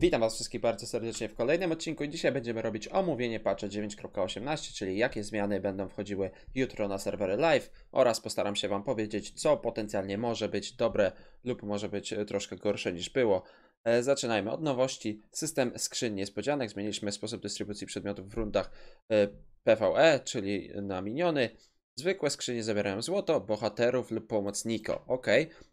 Witam Was wszystkich bardzo serdecznie w kolejnym odcinku i dzisiaj będziemy robić omówienie patcha 9.18, czyli jakie zmiany będą wchodziły jutro na serwery live oraz postaram się Wam powiedzieć, co potencjalnie może być dobre lub może być e, troszkę gorsze niż było. E, zaczynajmy od nowości. System skrzyń niespodzianek. Zmieniliśmy sposób dystrybucji przedmiotów w rundach PvE, e, czyli na miniony. Zwykłe skrzynie zawierają złoto, bohaterów lub pomocniko. Ok,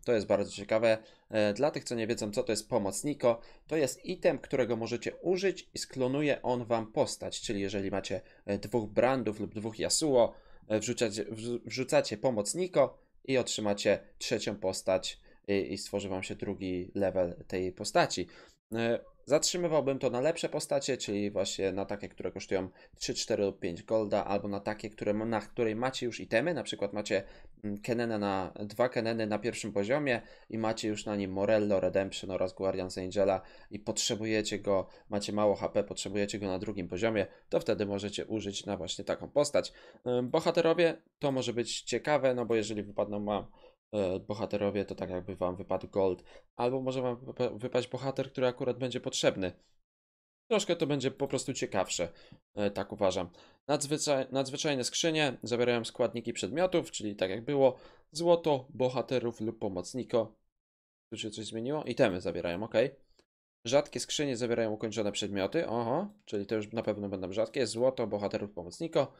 to jest bardzo ciekawe. E, dla tych, co nie wiedzą, co to jest pomocniko, to jest item, którego możecie użyć i sklonuje on wam postać. Czyli jeżeli macie e, dwóch brandów lub dwóch Yasuo, e, wrzucacie, wrzucacie pomocniko i otrzymacie trzecią postać i, i stworzy wam się drugi level tej postaci. E, zatrzymywałbym to na lepsze postacie, czyli właśnie na takie, które kosztują 3, 4 lub 5 golda, albo na takie, które, na której macie już itemy, na przykład macie mm, Kenena na dwa Keneny na pierwszym poziomie i macie już na nim Morello, Redemption oraz Guardians Angela i potrzebujecie go, macie mało HP, potrzebujecie go na drugim poziomie, to wtedy możecie użyć na właśnie taką postać. E, bohaterowie to może być ciekawe, no bo jeżeli wypadną mam E, bohaterowie, to tak jakby wam wypadł gold, albo może wam wypaść bohater, który akurat będzie potrzebny. Troszkę to będzie po prostu ciekawsze, e, tak uważam. Nadzwyczaj, nadzwyczajne skrzynie zawierają składniki przedmiotów, czyli tak jak było, złoto, bohaterów lub pomocniko. Tu się coś zmieniło? Itemy zawierają, ok. Rzadkie skrzynie zawierają ukończone przedmioty, oho, czyli to już na pewno będą rzadkie. Złoto, bohaterów, pomocniko.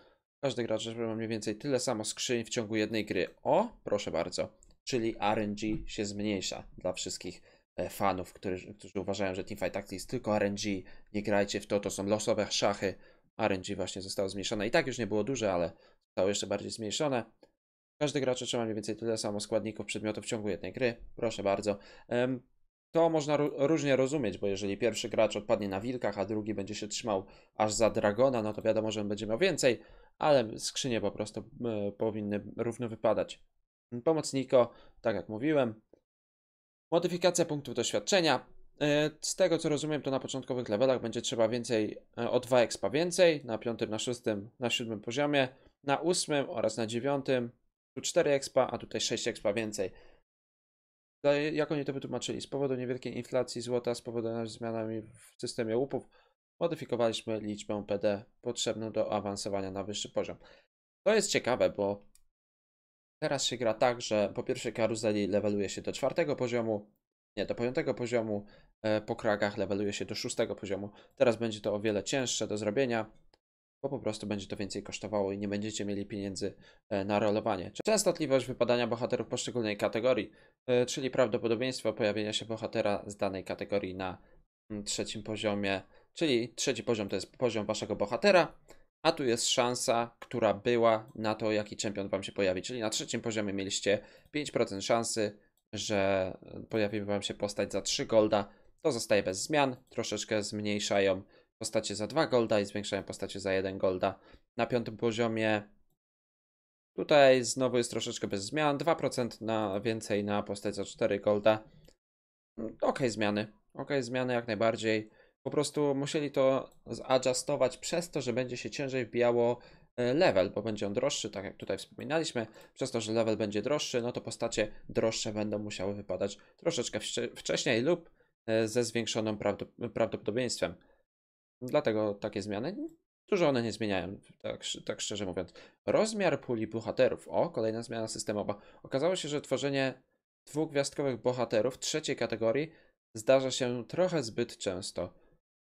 Każdy gracz ma mniej więcej tyle samo skrzyń w ciągu jednej gry. O, proszę bardzo czyli RNG się zmniejsza dla wszystkich e, fanów, którzy, którzy uważają, że Teamfight Tactics jest tylko RNG, nie grajcie w to, to są losowe szachy. RNG właśnie zostało zmniejszone i tak już nie było duże, ale zostało jeszcze bardziej zmniejszone. Każdy gracz otrzyma mniej więcej tyle samo składników przedmiotów w ciągu jednej gry. Proszę bardzo. To można różnie rozumieć, bo jeżeli pierwszy gracz odpadnie na wilkach, a drugi będzie się trzymał aż za dragona, no to wiadomo, że on będzie miał więcej, ale skrzynie po prostu powinny równo wypadać pomocniko, tak jak mówiłem. Modyfikacja punktów doświadczenia. E, z tego co rozumiem, to na początkowych levelach będzie trzeba więcej e, o 2 expa więcej, na 5, na 6, na 7 poziomie, na 8 oraz na 9. Tu 4 expa, a tutaj 6 expa więcej. Jak oni to wytłumaczyli? Z powodu niewielkiej inflacji złota, z powodu zmianami w systemie łupów, modyfikowaliśmy liczbę PD potrzebną do awansowania na wyższy poziom. To jest ciekawe, bo Teraz się gra tak, że po pierwszej karuzeli leveluje się do czwartego poziomu, nie, do piątego poziomu, e, po kragach leveluje się do szóstego poziomu. Teraz będzie to o wiele cięższe do zrobienia, bo po prostu będzie to więcej kosztowało i nie będziecie mieli pieniędzy e, na rolowanie. Częstotliwość wypadania bohaterów poszczególnej kategorii, e, czyli prawdopodobieństwo pojawienia się bohatera z danej kategorii na mm, trzecim poziomie, czyli trzeci poziom to jest poziom waszego bohatera, a tu jest szansa, która była na to, jaki czempion wam się pojawi. Czyli na trzecim poziomie mieliście 5% szansy, że e, pojawi wam się postać za 3 golda. To zostaje bez zmian, troszeczkę zmniejszają postacie za 2 golda i zwiększają postacie za 1 golda. Na piątym poziomie tutaj znowu jest troszeczkę bez zmian, 2% na więcej na postać za 4 golda. Mm, okej okay, zmiany, okej okay, zmiany jak najbardziej po prostu musieli to zadjustować przez to, że będzie się ciężej wbijało e, level, bo będzie on droższy, tak jak tutaj wspominaliśmy. Przez to, że level będzie droższy, no to postacie droższe będą musiały wypadać troszeczkę wcześniej lub e, ze zwiększonym prawdopodobieństwem. Dlatego takie zmiany. Dużo one nie zmieniają, tak, tak szczerze mówiąc. Rozmiar puli bohaterów. O, kolejna zmiana systemowa. Okazało się, że tworzenie dwugwiazdkowych bohaterów trzeciej kategorii zdarza się trochę zbyt często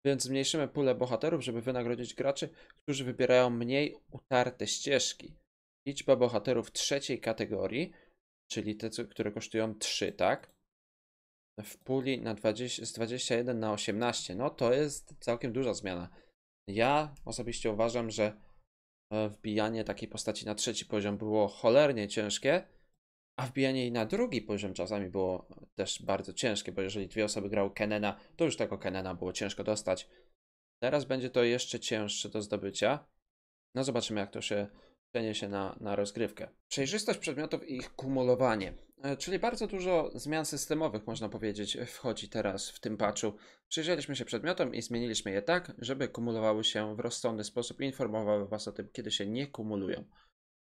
więc zmniejszymy pulę bohaterów, żeby wynagrodzić graczy, którzy wybierają mniej utarte ścieżki. Liczba bohaterów trzeciej kategorii, czyli te, które kosztują 3, tak? W puli na 20, z 21 na 18. No to jest całkiem duża zmiana. Ja osobiście uważam, że e, wbijanie takiej postaci na trzeci poziom było cholernie ciężkie a wbijanie jej na drugi poziom czasami było też bardzo ciężkie, bo jeżeli dwie osoby grały Kenena, to już tego Kenena było ciężko dostać. Teraz będzie to jeszcze cięższe do zdobycia. No zobaczymy, jak to się przeniesie na, na rozgrywkę. Przejrzystość przedmiotów i ich kumulowanie. E, czyli bardzo dużo zmian systemowych, można powiedzieć, wchodzi teraz w tym patchu. Przyjrzeliśmy się przedmiotom i zmieniliśmy je tak, żeby kumulowały się w rozsądny sposób i informowały Was o tym, kiedy się nie kumulują.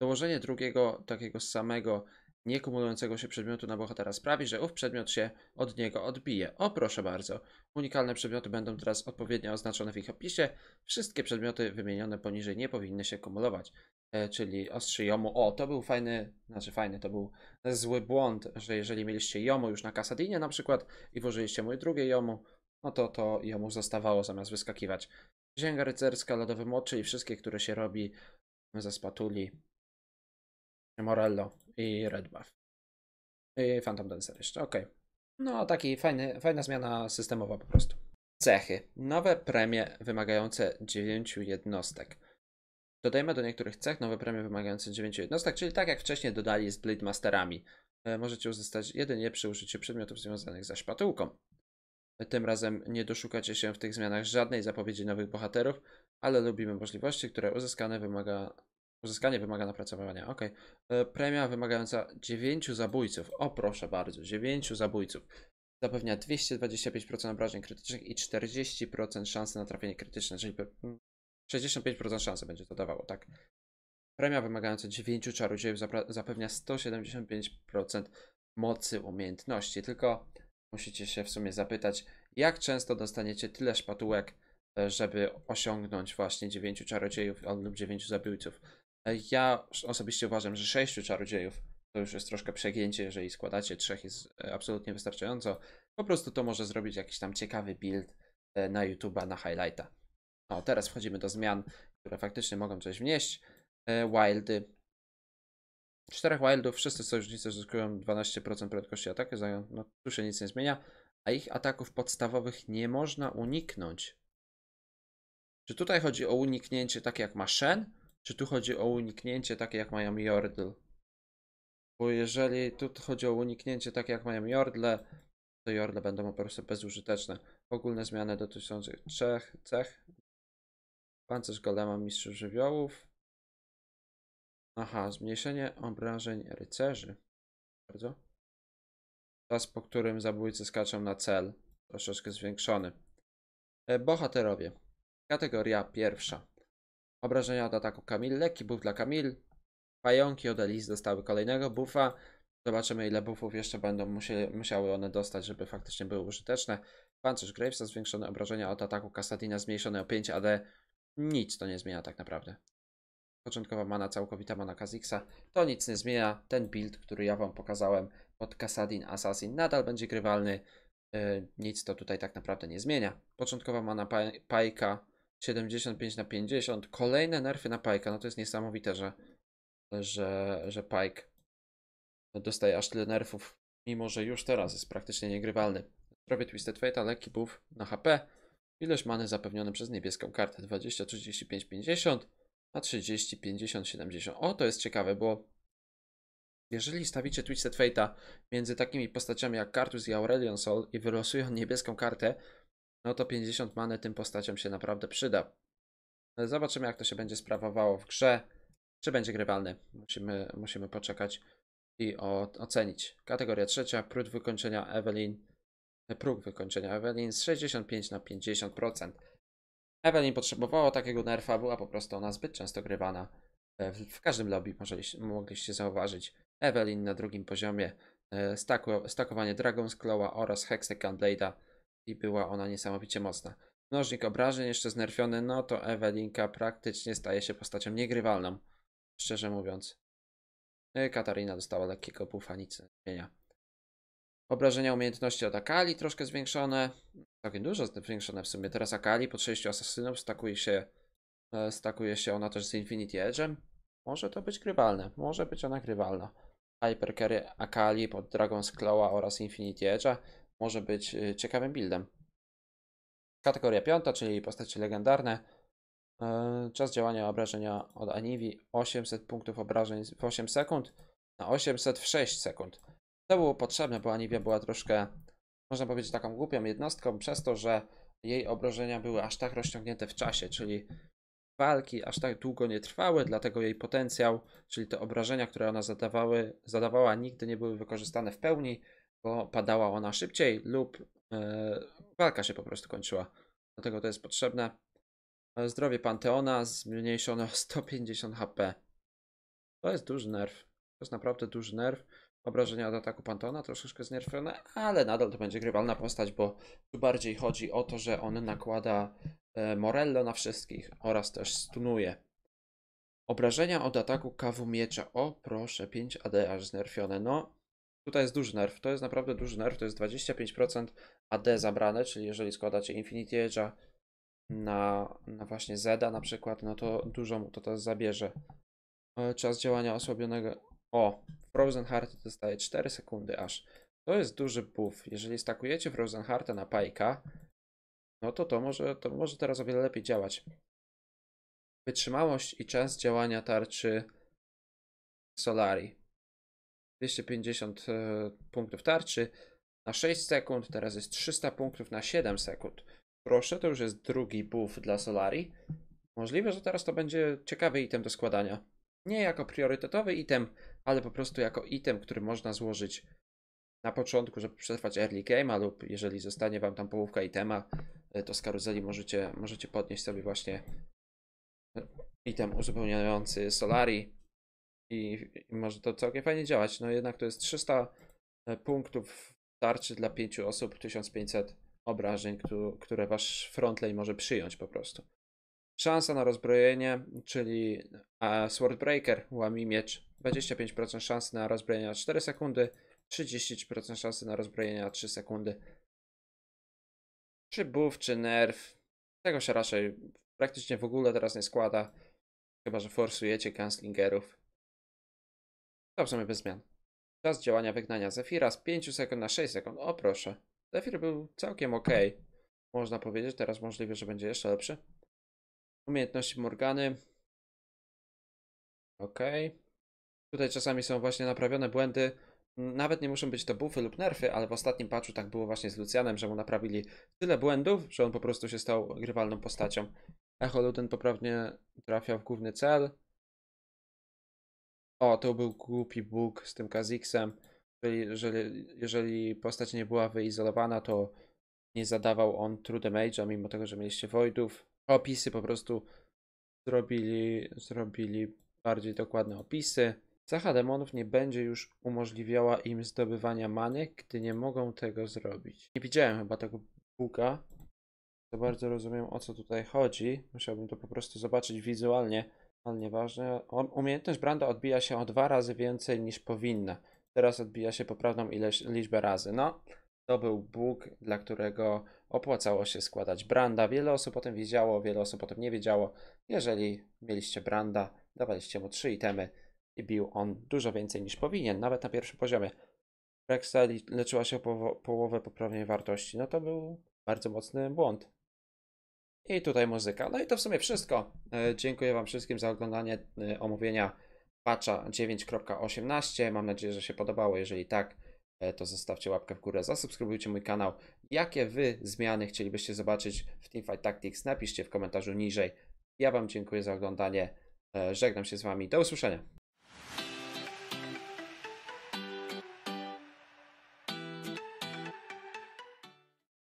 Dołożenie drugiego takiego samego niekumulującego się przedmiotu na bohatera sprawi, że ów przedmiot się od niego odbije. O proszę bardzo. Unikalne przedmioty będą teraz odpowiednio oznaczone w ich opisie. Wszystkie przedmioty wymienione poniżej nie powinny się kumulować. E, czyli ostrzy jomu. O, to był fajny, znaczy fajny, to był zły błąd, że jeżeli mieliście jomu już na Kasadinie na przykład i włożyliście mój drugie jomu, no to to jomu zostawało zamiast wyskakiwać. Księga rycerska, lodowy młot, i wszystkie, które się robi ze spatuli Morello i Redbuff. I Phantom Dancer jeszcze, okej. Okay. No, taki fajny, fajna zmiana systemowa po prostu. Cechy. Nowe premie wymagające 9 jednostek. Dodajemy do niektórych cech nowe premie wymagające 9 jednostek, czyli tak jak wcześniej dodali z Blade Masterami. E, możecie uzyskać jedynie przy użyciu przedmiotów związanych ze szpatułką. E, tym razem nie doszukacie się w tych zmianach żadnej zapowiedzi nowych bohaterów, ale lubimy możliwości, które uzyskane wymaga Uzyskanie wymagane opracowania. Ok. E, premia wymagająca 9 zabójców. O proszę bardzo, 9 zabójców. Zapewnia 225% obrażeń krytycznych i 40% szansy na trafienie krytyczne, czyli 65% hmm, szansy będzie to dawało, tak? Premia wymagająca 9 czarodziejów zapewnia 175% mocy umiejętności. Tylko musicie się w sumie zapytać, jak często dostaniecie tyle szpatułek, e, żeby osiągnąć właśnie 9 czarodziejów lub 9 zabójców. E, ja osobiście uważam, że sześciu czarodziejów to już jest troszkę przegięcie, jeżeli składacie trzech jest e, absolutnie wystarczająco. Po prostu to może zrobić jakiś tam ciekawy build e, na YouTube'a, na highlighta. No, teraz wchodzimy do zmian, które faktycznie mogą coś wnieść. Wildy. Czterech wildów, wszyscy sojusznicy zyskują 12% prędkości ataku, no tu się nic nie zmienia, a ich ataków podstawowych nie można uniknąć. Czy tutaj chodzi o uniknięcie tak jak ma Shen, czy tu chodzi o uniknięcie takie jak mają Jordle? Bo jeżeli tu chodzi o uniknięcie takie jak mają Jordle, to Jordle będą po prostu bezużyteczne. Ogólne zmiany dotyczące trzech cech. Pancerz Golema Mistrzów Żywiołów. Aha, zmniejszenie obrażeń rycerzy. Bardzo. Czas, po którym zabójcy skaczą na cel. Troszeczkę zwiększony. E, bohaterowie. Kategoria pierwsza. Obrażenia od ataku Kamil. Lekki buff dla Kamil. Pająki od Elis dostały kolejnego buffa. Zobaczymy ile buffów jeszcze będą musieli, musiały one dostać, żeby faktycznie były użyteczne. Pancerz Gravesa, zwiększone obrażenia od ataku Kasadina, zmniejszone o 5 AD. Nic to nie zmienia tak naprawdę. Początkowa mana, całkowita mana Kazixa. To nic nie zmienia. Ten build, który ja wam pokazałem pod Kasadin Assassin nadal będzie grywalny. Yy, nic to tutaj tak naprawdę nie zmienia. Początkowa mana Pajka, 75 na 50. Kolejne nerfy na Pajka. No to jest niesamowite, że, że, że Pike dostaje aż tyle nerfów, mimo że już teraz jest praktycznie niegrywalny. Robię Twisted Fate, lekki buff na HP. Ilość many zapewniony przez niebieską kartę 20, 35, 50, a 30, 50, 70. O, to jest ciekawe, bo jeżeli stawicie Twisted Fate'a między takimi postaciami jak Kartus i Aurelion Sol i wylosuje on niebieską kartę, no to 50 many tym postaciom się naprawdę przyda. E, zobaczymy, jak to się będzie sprawowało w grze. Czy będzie grywalny? Musimy, musimy poczekać i o, ocenić. Kategoria trzecia, próg wykończenia Evelyn. E, próg wykończenia Evelyn z 65 na 50%. Evelyn potrzebowała takiego nerfa, była po prostu ona zbyt często grywana. E, w, w każdym lobby możeliście, mogliście zauważyć. Evelyn na drugim poziomie, stakowanie Dragon's Claw'a oraz Hexagon Blade'a i była ona niesamowicie mocna. Mnożnik obrażeń, jeszcze znerfiony, no to Ewelinka praktycznie staje się postacią niegrywalną, szczerze mówiąc. E, Katarina dostała lekkiego bufa, nic zmienia. Obrażenia umiejętności od Akali troszkę zwiększone. Całkiem dużo zwiększone w sumie. Teraz Akali pod 6 asasynów stakuje się, e, stakuje się ona też z Infinity Edge'em. Może to być grywalne, może być ona grywalna. Hypercarry Akali pod Dragon's Claw'a oraz Infinity Edge'a może być y, ciekawym buildem. Kategoria piąta, czyli postacie legendarne. E, czas działania obrażenia od Aniwi 800 punktów obrażeń w 8 sekund na 800 w 6 sekund. To było potrzebne, bo Aniwia była troszkę, można powiedzieć, taką głupią jednostką, przez to, że jej obrażenia były aż tak rozciągnięte w czasie, czyli walki aż tak długo nie trwały, dlatego jej potencjał, czyli te obrażenia, które ona zadawały, zadawała, nigdy nie były wykorzystane w pełni, bo padała ona szybciej lub e, walka się po prostu kończyła. Dlatego to jest potrzebne. E, zdrowie Panteona zmniejszono 150 HP. To jest duży nerw. To jest naprawdę duży nerw. Obrażenia od ataku Panteona troszeczkę znerwione, ale nadal to będzie grywalna postać, bo tu bardziej chodzi o to, że on nakłada e, Morello na wszystkich oraz też stunuje. Obrażenia od ataku kawu miecza. O proszę, 5 AD aż znerfione. No, Tutaj jest duży nerw, to jest naprawdę duży nerw, to jest 25% AD zabrane, czyli jeżeli składacie Infinity Edge'a na, na właśnie Zeda na przykład, no to dużo mu to teraz zabierze. E, czas działania osłabionego... O, Frozen Heart dostaje 4 sekundy aż. To jest duży buff. Jeżeli stakujecie Frozen Hearta na Pajka, no to to może, to może teraz o wiele lepiej działać. Wytrzymałość i czas działania tarczy Solari. 250 e, punktów tarczy na 6 sekund, teraz jest 300 punktów na 7 sekund. Proszę, to już jest drugi buff dla Solari. Możliwe, że teraz to będzie ciekawy item do składania. Nie jako priorytetowy item, ale po prostu jako item, który można złożyć na początku, żeby przetrwać early game, lub jeżeli zostanie wam tam połówka itema, e, to z karuzeli możecie, możecie podnieść sobie właśnie item uzupełniający Solari i, i może to całkiem fajnie działać. No jednak to jest 300 e, punktów tarczy dla 5 osób, 1500 obrażeń, które wasz frontlane może przyjąć po prostu. Szansa na rozbrojenie, czyli e, Swordbreaker, łami miecz, 25% szansy na rozbrojenie na 4 sekundy, 30% szansy na rozbrojenie na 3 sekundy. Czy buff, czy nerf, tego się raczej praktycznie w ogóle teraz nie składa, chyba że forsujecie cancelingerów. Dobrze, bez zmian. Czas działania wygnania Zefira z 5 sekund na 6 sekund. O proszę. Zefir był całkiem ok. Można powiedzieć, teraz możliwe, że będzie jeszcze lepszy. Umiejętności Morgany. Ok. Tutaj czasami są właśnie naprawione błędy. Mm, nawet nie muszą być to buffy lub nerfy, ale w ostatnim patchu tak było właśnie z Lucianem, że mu naprawili tyle błędów, że on po prostu się stał grywalną postacią. Echoluden poprawnie trafiał w główny cel. O, to był głupi bóg z tym Kaziksem. Jeżeli, jeżeli postać nie była wyizolowana, to nie zadawał on True Damage'a, mimo tego, że mieliście Voidów. Opisy po prostu zrobili, zrobili bardziej dokładne opisy. Cecha demonów nie będzie już umożliwiała im zdobywania many, gdy nie mogą tego zrobić. Nie widziałem chyba tego buga. To bardzo rozumiem o co tutaj chodzi. Musiałbym to po prostu zobaczyć wizualnie. Ale no, nieważne. Umiejętność Branda odbija się o dwa razy więcej niż powinna. Teraz odbija się poprawną ilość, liczbę razy. No, to był Bóg, dla którego opłacało się składać Branda. Wiele osób o tym wiedziało, wiele osób o tym nie wiedziało. Jeżeli mieliście Branda, dawaliście mu trzy itemy i bił on dużo więcej niż powinien, nawet na pierwszym poziomie. Rexa leczyła się o połowę poprawnej wartości. No to był bardzo mocny błąd. I tutaj muzyka. No i to w sumie wszystko. E, dziękuję Wam wszystkim za oglądanie e, omówienia patcha 9.18. Mam nadzieję, że się podobało. Jeżeli tak, e, to zostawcie łapkę w górę, zasubskrybujcie mój kanał. Jakie Wy zmiany chcielibyście zobaczyć w Teamfight Tactics? Napiszcie w komentarzu niżej. Ja Wam dziękuję za oglądanie. Żegnam się z Wami. Do usłyszenia.